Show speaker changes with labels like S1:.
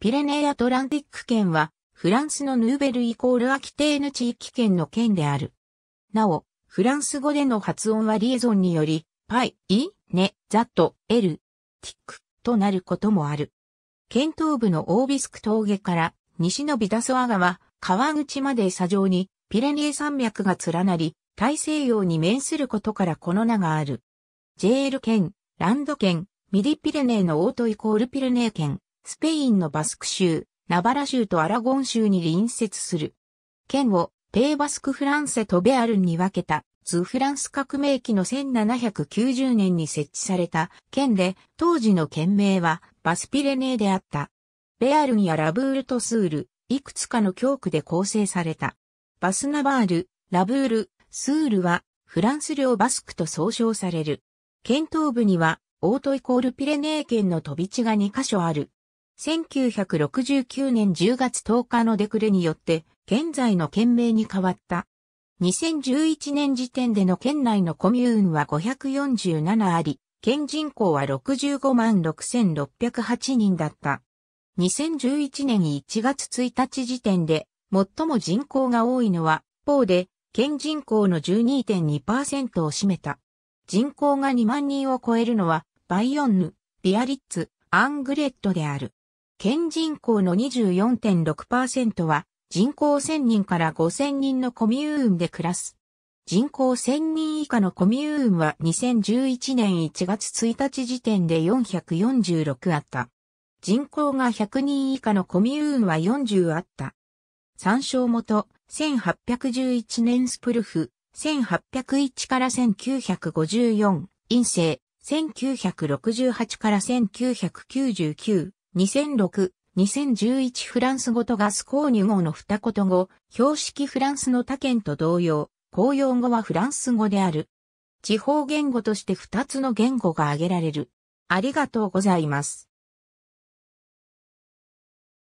S1: ピレネーアトランティック県は、フランスのヌーベルイコールアキテーヌ地域圏の県である。なお、フランス語での発音はリエゾンにより、パイ、イ、ネ、ザット、エル、ティックとなることもある。県東部のオービスク峠から西のビダソア川、川口まで砂上にピレネー山脈が連なり、大西洋に面することからこの名がある。JL 県、ランド県、ミディピレネーのオートイコールピレネー県、スペインのバスク州、ナバラ州とアラゴン州に隣接する。県をペーバスクフランセとベアルンに分けた、ズフランス革命期の1790年に設置された県で、当時の県名はバスピレネーであった。ベアルンやラブールとスール、いくつかの教区で構成された。バスナバール、ラブール、スールはフランス領バスクと総称される。県東部にはオートイコールピレネー県の飛び地が2カ所ある。1969年10月10日のデクレによって、現在の県名に変わった。2011年時点での県内のコミューンは547あり、県人口は65万6608人だった。2011年1月1日時点で、最も人口が多いのは、ポーで、県人口の12.2%を占めた。人口が2万人を超えるのは、バイオンヌ、ビアリッツ、アングレットである。県人口の24.6%は人口1000人から5000人のコミューンで暮らす。人口1000人以下のコミューンは2011年1月1日時点で446あった。人口が100人以下のコミューンは40あった。参照元、1811年スプルフ、1801から1954、陰性、1968から1999、2006、2011フランス語とガスコーニュ語の二言語、標識フランスの他県と同様、公用語はフランス語である。地方言語として二つの言語が挙げられる。ありがとうございます。